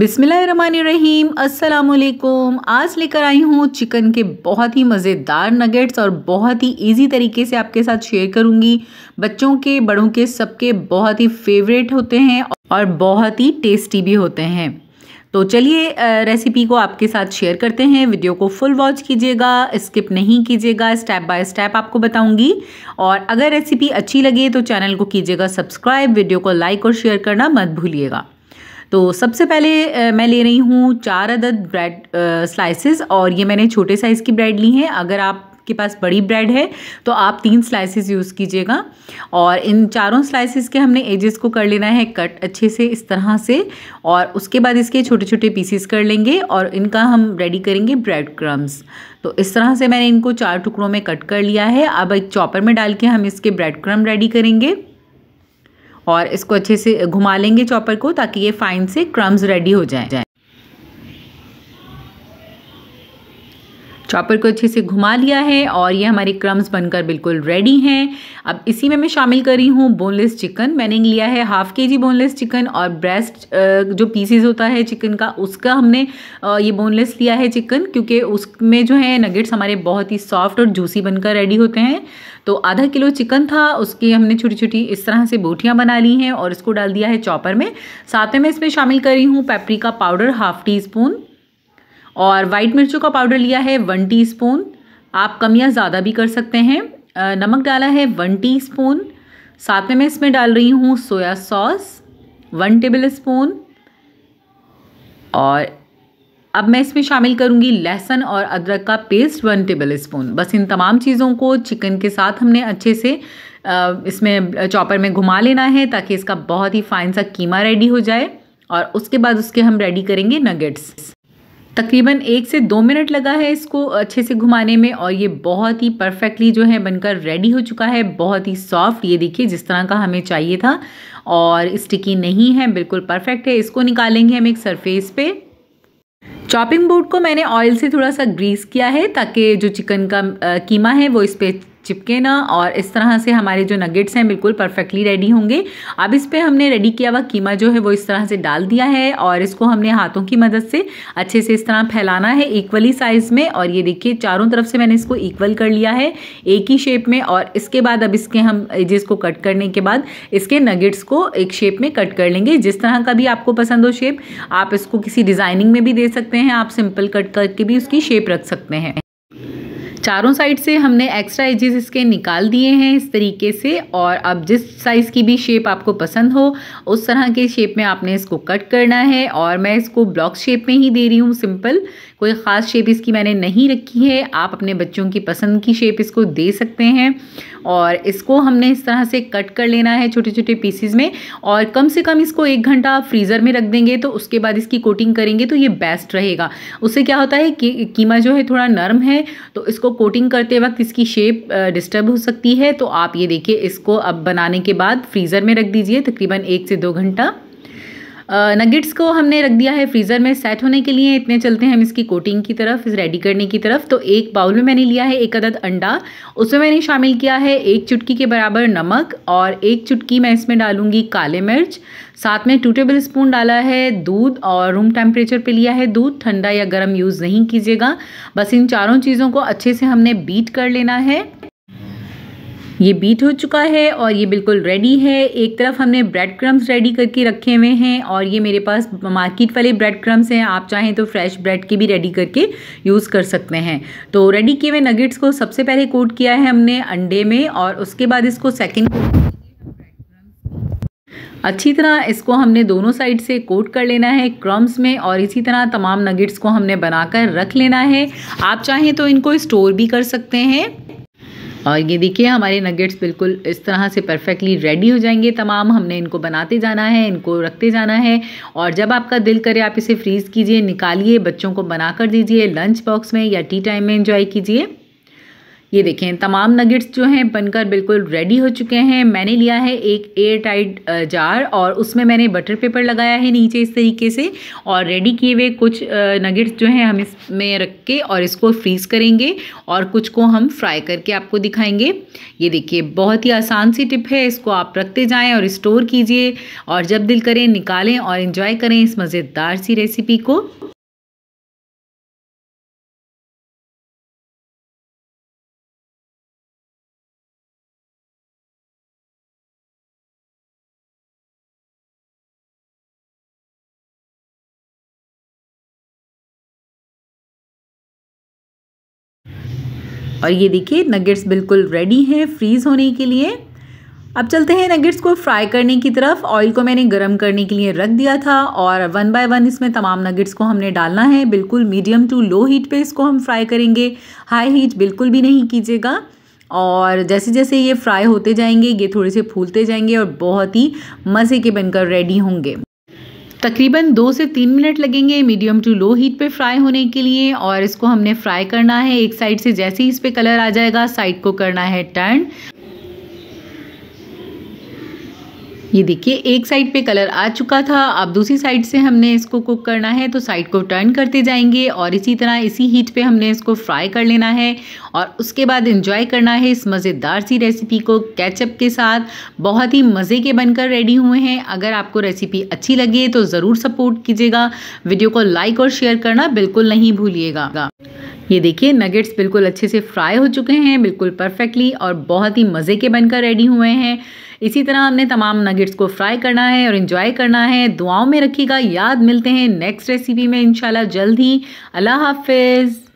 बिसमीम अस्सलाम आज लेकर आई हूँ चिकन के बहुत ही मज़ेदार नगेट्स और बहुत ही इजी तरीके से आपके साथ शेयर करूँगी बच्चों के बड़ों के सबके बहुत ही फेवरेट होते हैं और बहुत ही टेस्टी भी होते हैं तो चलिए रेसिपी को आपके साथ शेयर करते हैं वीडियो को फुल वॉच कीजिएगा स्किप नहीं कीजिएगा स्टेप बाय स्टेप आपको बताऊंगी और अगर रेसिपी अच्छी लगे तो चैनल को कीजिएगा सब्सक्राइब वीडियो को लाइक और शेयर करना मत भूलिएगा तो सबसे पहले मैं ले रही हूँ चार अदद ब्रेड स्लाइसेस और ये मैंने छोटे साइज़ की ब्रेड ली है अगर आप आपके पास बड़ी ब्रेड है तो आप तीन स्लाइसेस यूज़ कीजिएगा और इन चारों स्लाइसेस के हमने एजेस को कर लेना है कट अच्छे से इस तरह से और उसके बाद इसके छोटे छोटे पीसीस कर लेंगे और इनका हम रेडी करेंगे ब्रेड क्रम्स तो इस तरह से मैंने इनको चार टुकड़ों में कट कर लिया है अब एक चॉपर में डाल के हम इसके ब्रेड क्रम रेडी करेंगे और इसको अच्छे से घुमा लेंगे चॉपर को ताकि ये फाइन से क्रम्स रेडी हो जाए चॉपर को अच्छे से घुमा लिया है और ये हमारे क्रम्स बनकर बिल्कुल रेडी हैं अब इसी में मैं शामिल कर रही हूँ बोनलेस चिकन मैंने लिया है half K G boneless chicken और ब्रेस्ट जो पीसेज होता है चिकन का उसका हमने ये बोनलेस लिया है चिकन क्योंकि उसमें जो है नगेट्स हमारे बहुत ही सॉफ्ट और जूसी बनकर रेडी होते हैं तो आधा किलो चिकन था उसकी हमने छोटी छोटी इस तरह से बोटियाँ बना ली हैं और इसको डाल दिया है चॉपर में साथ में मैं इसमें शामिल कर रही हूँ paprika powder half teaspoon और वाइट मिर्चों का पाउडर लिया है वन स्पून आप कम या ज़्यादा भी कर सकते हैं नमक डाला है वन स्पून साथ में मैं इसमें डाल रही हूँ soya sauce one tablespoon और अब मैं इसमें शामिल करूँगी लहसुन और अदरक का पेस्ट वन टेबल स्पून बस इन तमाम चीज़ों को चिकन के साथ हमने अच्छे से इसमें चॉपर में घुमा लेना है ताकि इसका बहुत ही फाइन सा कीमा रेडी हो जाए और उसके बाद उसके हम रेडी करेंगे नगेट्स तकरीबन एक से दो मिनट लगा है इसको अच्छे से घुमाने में और ये बहुत ही परफेक्टली जो है बनकर रेडी हो चुका है बहुत ही सॉफ्ट ये देखिए जिस तरह का हमें चाहिए था और स्टिकी नहीं है बिल्कुल परफेक्ट है इसको निकालेंगे हम एक सरफेस पे चॉपिंग बोर्ड को मैंने ऑयल से थोड़ा सा ग्रीस किया है ताकि जो चिकन का कीमा है वो इस पर चिपके ना और इस तरह से हमारे जो नगेट्स हैं बिल्कुल परफेक्टली रेडी होंगे अब इस पर हमने रेडी किया हुआ कीमा जो है वो इस तरह से डाल दिया है और इसको हमने हाथों की मदद से अच्छे से इस तरह फैलाना है इक्वली साइज़ में और ये देखिए चारों तरफ से मैंने इसको इक्वल कर लिया है एक ही शेप में और इसके बाद अब इसके हम जिसको कट करने के बाद इसके नगेट्स को एक शेप में कट कर लेंगे जिस तरह का भी आपको पसंद हो शेप आप इसको किसी डिज़ाइनिंग में भी दे सकते हैं आप सिंपल कट करके भी उसकी शेप रख सकते हैं चारों साइड से हमने एक्स्ट्रा एजेस इसके निकाल दिए हैं इस तरीके से और अब जिस साइज़ की भी शेप आपको पसंद हो उस तरह के शेप में आपने इसको कट करना है और मैं इसको ब्लॉक शेप में ही दे रही हूँ सिंपल कोई ख़ास शेप इसकी मैंने नहीं रखी है आप अपने बच्चों की पसंद की शेप इसको दे सकते हैं और इसको हमने इस तरह से कट कर लेना है छोटे छोटे पीसीज में और कम से कम इसको एक घंटा आप फ्रीज़र में रख देंगे तो उसके बाद इसकी कोटिंग करेंगे तो ये बेस्ट रहेगा उससे क्या होता है कि कीमा जो है थोड़ा नरम है तो इसको कोटिंग करते वक्त इसकी शेप डिस्टर्ब हो सकती है तो आप ये देखिए इसको अब बनाने के बाद फ्रीज़र में रख दीजिए तकरीबन एक से दो घंटा नगेट्स को हमने रख दिया है फ्रीज़र में सेट होने के लिए इतने चलते हैं हम इसकी कोटिंग की तरफ इस रेडी करने की तरफ तो एक बाउल में मैंने लिया है एक अदद अंडा उसमें मैंने शामिल किया है एक चुटकी के बराबर नमक और एक चुटकी मैं इसमें डालूंगी काले मिर्च साथ में टू टेबल स्पून डाला है दूध और रूम टेम्परेचर पे लिया है दूध ठंडा या गर्म यूज़ नहीं कीजिएगा बस इन चारों चीज़ों को अच्छे से हमने बीट कर लेना है ये बीट हो चुका है और ये बिल्कुल रेडी है एक तरफ हमने ब्रेड क्रम्स रेडी करके रखे हुए हैं और ये मेरे पास मार्केट वाले ब्रेड क्रम्स हैं आप चाहें तो फ्रेश ब्रेड के भी रेडी करके यूज़ कर सकते हैं तो रेडी किए हुए नगेट्स को सबसे पहले कोट किया है हमने अंडे में और उसके बाद इसको सेकेंड कोट अच्छी तरह इसको हमने दोनों साइड से कोट कर लेना है क्रम्स में और इसी तरह तमाम नगेट्स को हमने बनाकर रख लेना है आप चाहें तो इनको स्टोर भी कर सकते हैं और ये देखिए हमारे नगेट्स बिल्कुल इस तरह से परफेक्टली रेडी हो जाएंगे तमाम हमने इनको बनाते जाना है इनको रखते जाना है और जब आपका दिल करे आप इसे फ्रीज़ कीजिए निकालिए बच्चों को कर दीजिए लंच बॉक्स में या टी टाइम में इंजॉय कीजिए ये देखें तमाम नगेट्स जो हैं बनकर बिल्कुल रेडी हो चुके हैं मैंने लिया है एक एयर टाइट जार और उसमें मैंने बटर पेपर लगाया है नीचे इस तरीके से और रेडी किए हुए कुछ नगेट्स जो हैं हम इसमें रख के और इसको फ्रीज़ करेंगे और कुछ को हम फ्राई करके आपको दिखाएंगे ये देखिए बहुत ही आसान सी टिप है इसको आप रखते जाएँ और इस्टोर कीजिए और जब दिल करें निकालें और इन्जॉय करें इस मज़ेदार सी रेसिपी को और ये देखिए नगेट्स बिल्कुल रेडी हैं फ्रीज़ होने के लिए अब चलते हैं नगेट्स को फ्राई करने की तरफ ऑयल को मैंने गर्म करने के लिए रख दिया था और वन बाय वन इसमें तमाम नगेट्स को हमने डालना है बिल्कुल मीडियम टू लो हीट पे इसको हम फ्राई करेंगे हाई हीट बिल्कुल भी नहीं कीजिएगा और जैसे जैसे ये फ्राई होते जाएंगे ये थोड़े से फूलते जाएंगे और बहुत ही मज़े के बनकर रेडी होंगे तकरीबन दो से तीन मिनट लगेंगे मीडियम टू लो हीट पे फ्राई होने के लिए और इसको हमने फ्राई करना है एक साइड से जैसे ही इस पर कलर आ जाएगा साइड को करना है टर्न ये देखिए एक साइड पे कलर आ चुका था अब दूसरी साइड से हमने इसको कुक करना है तो साइड को टर्न करते जाएंगे और इसी तरह इसी हीट पे हमने इसको फ्राई कर लेना है और उसके बाद इंजॉय करना है इस मज़ेदार सी रेसिपी को कैचअप के साथ बहुत ही मज़े के बनकर रेडी हुए हैं अगर आपको रेसिपी अच्छी लगे तो ज़रूर सपोर्ट कीजिएगा वीडियो को लाइक और शेयर करना बिल्कुल नहीं भूलिएगा ये देखिए नगेट्स बिल्कुल अच्छे से फ्राई हो चुके हैं बिल्कुल परफेक्टली और बहुत ही मज़े के बनकर रेडी हुए हैं इसी तरह हमने तमाम नगेट्स को फ्राई करना है और इन्जॉय करना है दुआओं में रखिएगा याद मिलते हैं नेक्स्ट रेसिपी में इन जल्द ही अल्लाह हाफिज़